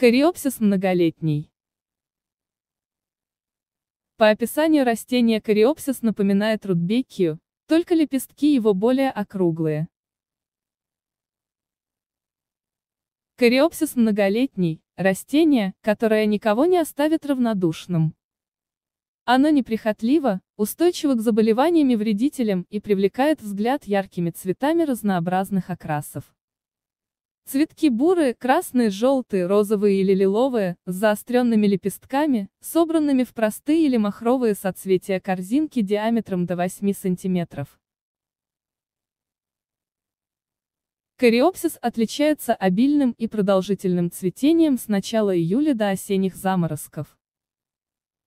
Кориопсис многолетний. По описанию растения кориопсис напоминает рудбекию, только лепестки его более округлые. Кориопсис многолетний – растение, которое никого не оставит равнодушным. Оно неприхотливо, устойчиво к заболеваниям и вредителям и привлекает взгляд яркими цветами разнообразных окрасов. Цветки бурые, красные, желтые, розовые или лиловые, с заостренными лепестками, собранными в простые или махровые соцветия корзинки диаметром до 8 сантиметров. Кориопсис отличается обильным и продолжительным цветением с начала июля до осенних заморозков.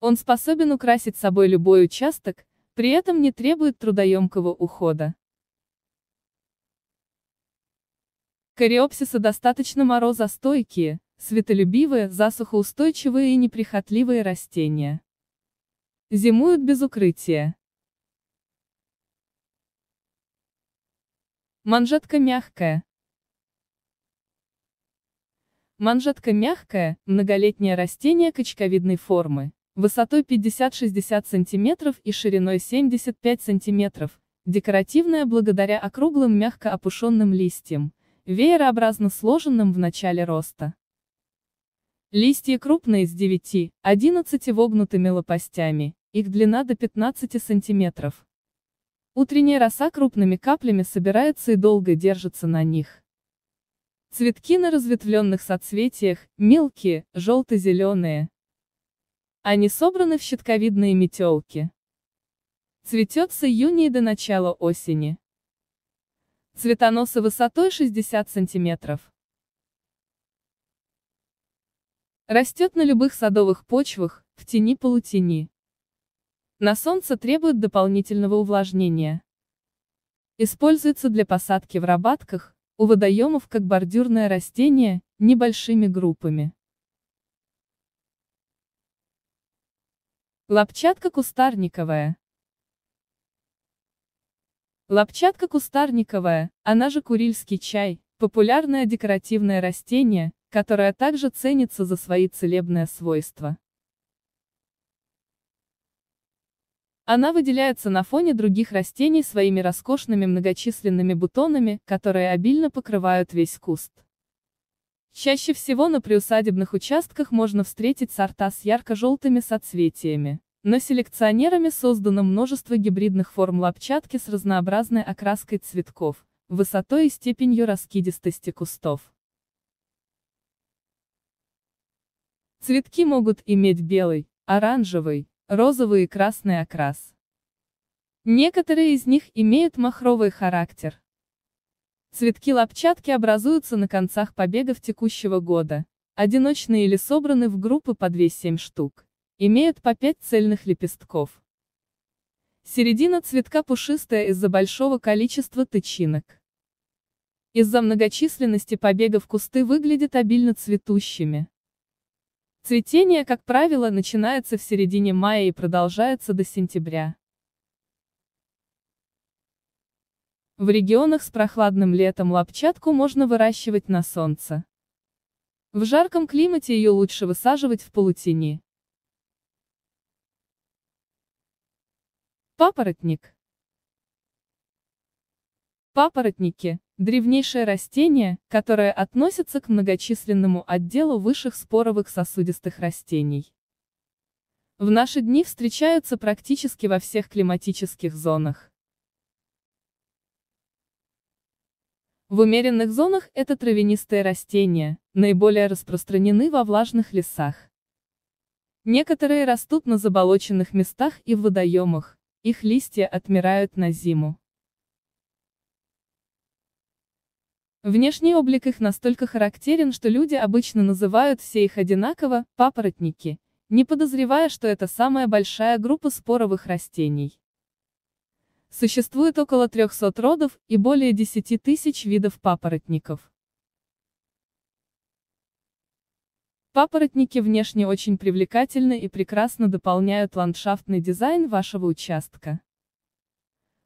Он способен украсить собой любой участок, при этом не требует трудоемкого ухода. Кориопсисы достаточно морозостойкие, светолюбивые, засухоустойчивые и неприхотливые растения. Зимуют без укрытия. Манжетка мягкая. Манжетка мягкая, многолетнее растение качковидной формы, высотой 50-60 см и шириной 75 см, декоративное благодаря округлым мягко опушенным листьям, веерообразно сложенным в начале роста. Листья крупные с 9-11 вогнутыми лопастями, их длина до 15 сантиметров. Утренняя роса крупными каплями собирается и долго держится на них. Цветки на разветвленных соцветиях, мелкие, желто-зеленые. Они собраны в щитковидные метелки. Цветет с июня и до начала осени. Цветоносы высотой 60 сантиметров. Растет на любых садовых почвах, в тени-полутени. На солнце требует дополнительного увлажнения. Используется для посадки в рабатках, у водоемов как бордюрное растение, небольшими группами. Лопчатка кустарниковая. Лапчатка кустарниковая, она же курильский чай, популярное декоративное растение, которое также ценится за свои целебные свойства. Она выделяется на фоне других растений своими роскошными многочисленными бутонами, которые обильно покрывают весь куст. Чаще всего на приусадебных участках можно встретить сорта с ярко-желтыми соцветиями. Но селекционерами создано множество гибридных форм лапчатки с разнообразной окраской цветков, высотой и степенью раскидистости кустов. Цветки могут иметь белый, оранжевый, розовый и красный окрас. Некоторые из них имеют махровый характер. Цветки лапчатки образуются на концах побегов текущего года, одиночные или собраны в группы по 2-7 штук. Имеют по 5 цельных лепестков. Середина цветка пушистая из-за большого количества тычинок. Из-за многочисленности побегов кусты выглядят обильно цветущими. Цветение, как правило, начинается в середине мая и продолжается до сентября. В регионах с прохладным летом лапчатку можно выращивать на солнце. В жарком климате ее лучше высаживать в полутени. Папоротник. Папоротники – древнейшее растение, которое относится к многочисленному отделу высших споровых сосудистых растений. В наши дни встречаются практически во всех климатических зонах. В умеренных зонах это травянистые растения, наиболее распространены во влажных лесах. Некоторые растут на заболоченных местах и в водоемах. Их листья отмирают на зиму. Внешний облик их настолько характерен, что люди обычно называют все их одинаково – папоротники, не подозревая, что это самая большая группа споровых растений. Существует около 300 родов и более 10 тысяч видов папоротников. Папоротники внешне очень привлекательны и прекрасно дополняют ландшафтный дизайн вашего участка.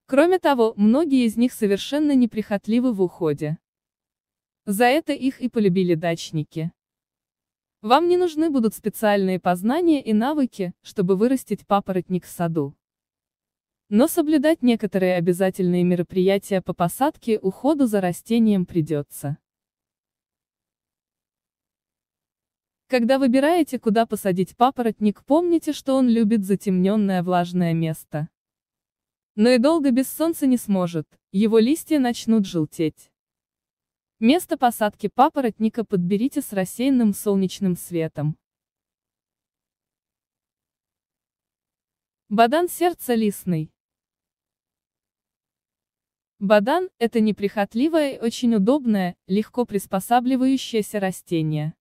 Кроме того, многие из них совершенно неприхотливы в уходе. За это их и полюбили дачники. Вам не нужны будут специальные познания и навыки, чтобы вырастить папоротник в саду. Но соблюдать некоторые обязательные мероприятия по посадке и уходу за растением придется. Когда выбираете, куда посадить папоротник, помните, что он любит затемненное влажное место. Но и долго без солнца не сможет, его листья начнут желтеть. Место посадки папоротника подберите с рассеянным солнечным светом. Бадан сердца листный. Бадан – это неприхотливое и очень удобное, легко приспосабливающееся растение.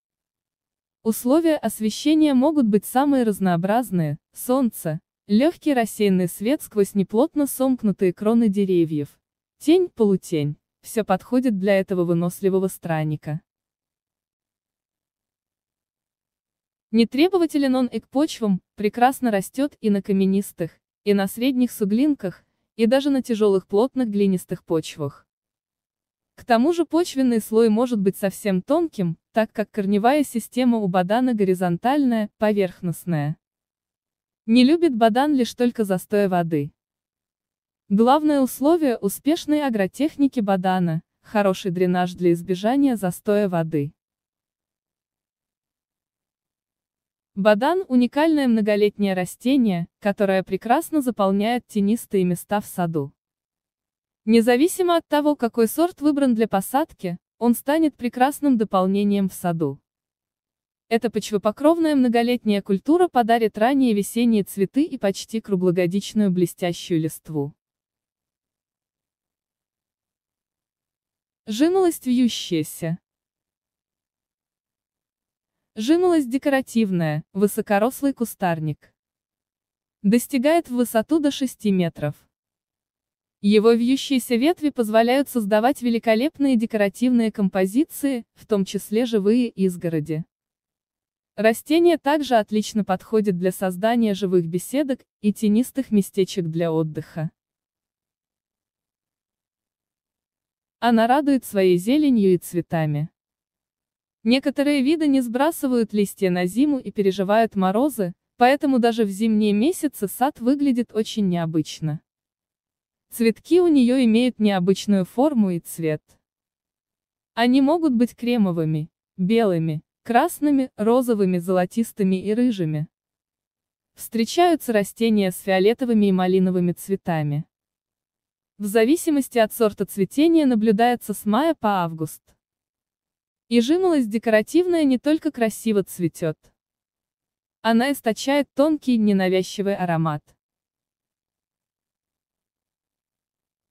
Условия освещения могут быть самые разнообразные, солнце, легкий рассеянный свет сквозь неплотно сомкнутые кроны деревьев, тень, полутень, все подходит для этого выносливого странника. Не требователен он и к почвам, прекрасно растет и на каменистых, и на средних суглинках, и даже на тяжелых плотных глинистых почвах. К тому же почвенный слой может быть совсем тонким, так как корневая система у бадана горизонтальная, поверхностная. Не любит бадан лишь только застоя воды. Главное условие успешной агротехники бадана – хороший дренаж для избежания застоя воды. Бадан – уникальное многолетнее растение, которое прекрасно заполняет тенистые места в саду. Независимо от того, какой сорт выбран для посадки, он станет прекрасным дополнением в саду. Эта почвопокровная многолетняя культура подарит ранние весенние цветы и почти круглогодичную блестящую листву. Жимолость вьющаяся. Жимолость декоративная, высокорослый кустарник. Достигает в высоту до 6 метров. Его вьющиеся ветви позволяют создавать великолепные декоративные композиции, в том числе живые изгороди. Растение также отлично подходит для создания живых беседок и тенистых местечек для отдыха. Она радует своей зеленью и цветами. Некоторые виды не сбрасывают листья на зиму и переживают морозы, поэтому даже в зимние месяцы сад выглядит очень необычно. Цветки у нее имеют необычную форму и цвет. Они могут быть кремовыми, белыми, красными, розовыми, золотистыми и рыжими. Встречаются растения с фиолетовыми и малиновыми цветами. В зависимости от сорта цветения наблюдается с мая по август. И жимолость декоративная не только красиво цветет. Она источает тонкий ненавязчивый аромат.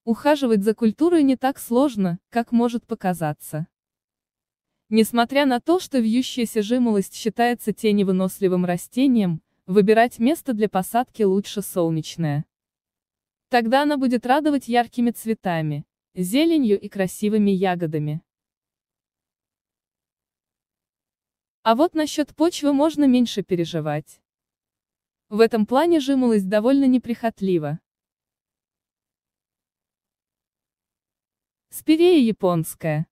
Ухаживать за культурой не так сложно, как может показаться. Несмотря на то, что вьющаяся жимолость считается теневыносливым растением, выбирать место для посадки лучше солнечное. Тогда она будет радовать яркими цветами, зеленью и красивыми ягодами. А вот насчет почвы можно меньше переживать. В этом плане жимолость довольно неприхотлива. Спирея японская.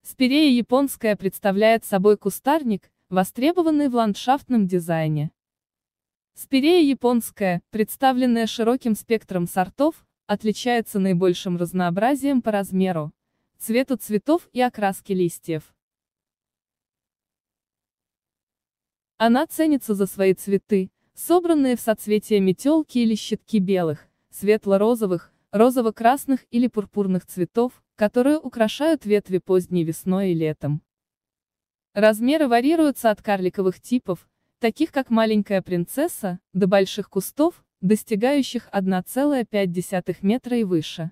Спирея японская представляет собой кустарник, востребованный в ландшафтном дизайне. Спирея японская, представленная широким спектром сортов, отличается наибольшим разнообразием по размеру, цвету цветов и окраске листьев. Она ценится за свои цветы, собранные в соцветия метелки или щитки белых, светло-розовых, розово-красных или пурпурных цветов, которые украшают ветви поздней весной и летом. Размеры варьируются от карликовых типов, таких как маленькая принцесса, до больших кустов, достигающих 1,5 метра и выше.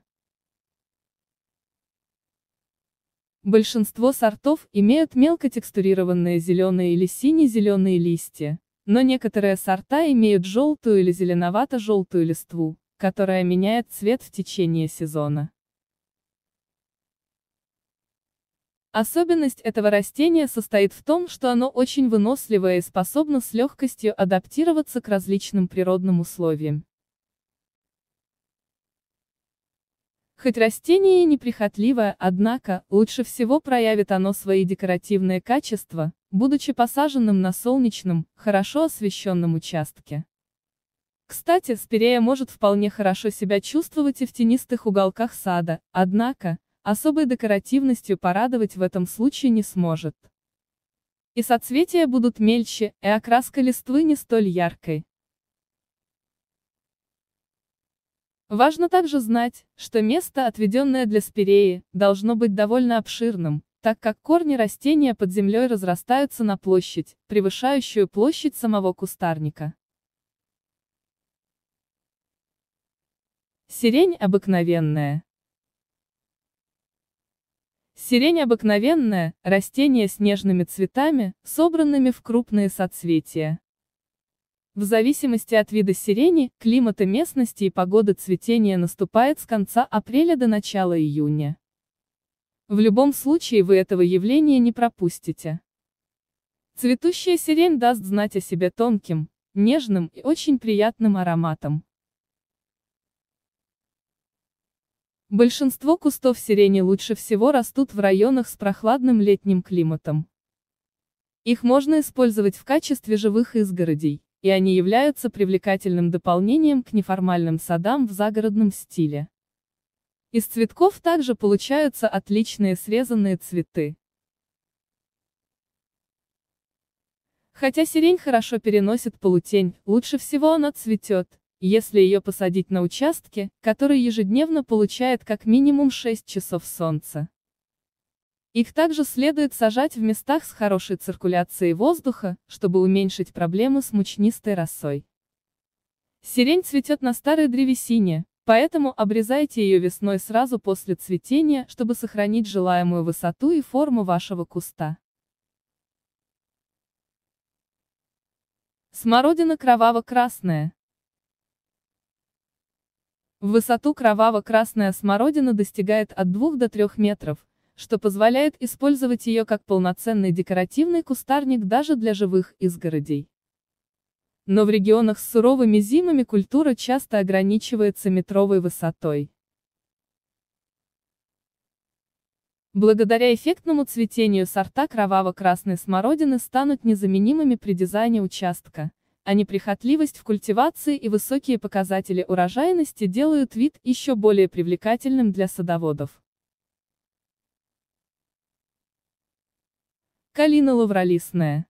Большинство сортов имеют мелко текстурированные зеленые или сине-зеленые листья, но некоторые сорта имеют желтую или зеленовато-желтую листву которая меняет цвет в течение сезона. Особенность этого растения состоит в том, что оно очень выносливое и способно с легкостью адаптироваться к различным природным условиям. Хоть растение и неприхотливое, однако, лучше всего проявит оно свои декоративные качества, будучи посаженным на солнечном, хорошо освещенном участке. Кстати, спирея может вполне хорошо себя чувствовать и в тенистых уголках сада, однако, особой декоративностью порадовать в этом случае не сможет. И соцветия будут мельче, и окраска листвы не столь яркой. Важно также знать, что место, отведенное для спиреи, должно быть довольно обширным, так как корни растения под землей разрастаются на площадь, превышающую площадь самого кустарника. Сирень обыкновенная. Сирень обыкновенная – растение с нежными цветами, собранными в крупные соцветия. В зависимости от вида сирени, климата местности и погоды цветения наступает с конца апреля до начала июня. В любом случае вы этого явления не пропустите. Цветущая сирень даст знать о себе тонким, нежным и очень приятным ароматом. Большинство кустов сирени лучше всего растут в районах с прохладным летним климатом. Их можно использовать в качестве живых изгородей, и они являются привлекательным дополнением к неформальным садам в загородном стиле. Из цветков также получаются отличные срезанные цветы. Хотя сирень хорошо переносит полутень, лучше всего она цветет, если ее посадить на участке, который ежедневно получает как минимум 6 часов солнца. Их также следует сажать в местах с хорошей циркуляцией воздуха, чтобы уменьшить проблемы с мучнистой росой. Сирень цветет на старой древесине, поэтому обрезайте ее весной сразу после цветения, чтобы сохранить желаемую высоту и форму вашего куста. Смородина кроваво-красная. В высоту кроваво-красная смородина достигает от 2 до 3 метров, что позволяет использовать ее как полноценный декоративный кустарник даже для живых изгородей. Но в регионах с суровыми зимами культура часто ограничивается метровой высотой. Благодаря эффектному цветению сорта кроваво-красной смородины станут незаменимыми при дизайне участка а неприхотливость в культивации и высокие показатели урожайности делают вид еще более привлекательным для садоводов. Калина лавролистная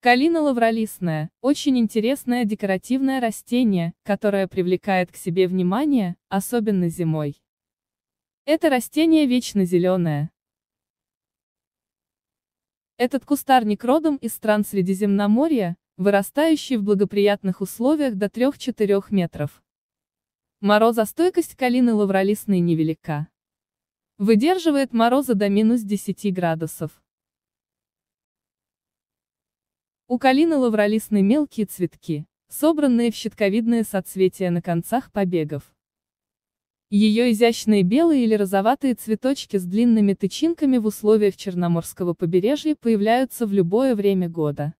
Калина лавролистная – очень интересное декоративное растение, которое привлекает к себе внимание, особенно зимой. Это растение вечно зеленое, этот кустарник родом из стран Средиземноморья, вырастающий в благоприятных условиях до 3-4 метров. Морозостойкость калины лавролистной невелика. Выдерживает морозы до минус 10 градусов. У калины лавролистной мелкие цветки, собранные в щитковидные соцветия на концах побегов. Ее изящные белые или розоватые цветочки с длинными тычинками в условиях Черноморского побережья появляются в любое время года.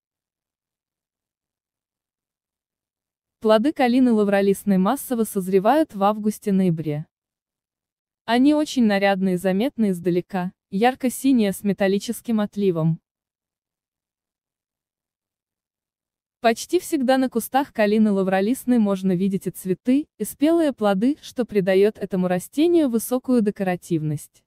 Плоды калины лавролистной массово созревают в августе-ноябре. Они очень нарядные и заметны издалека, ярко-синие с металлическим отливом, Почти всегда на кустах калины лавролистной можно видеть и цветы, и спелые плоды, что придает этому растению высокую декоративность.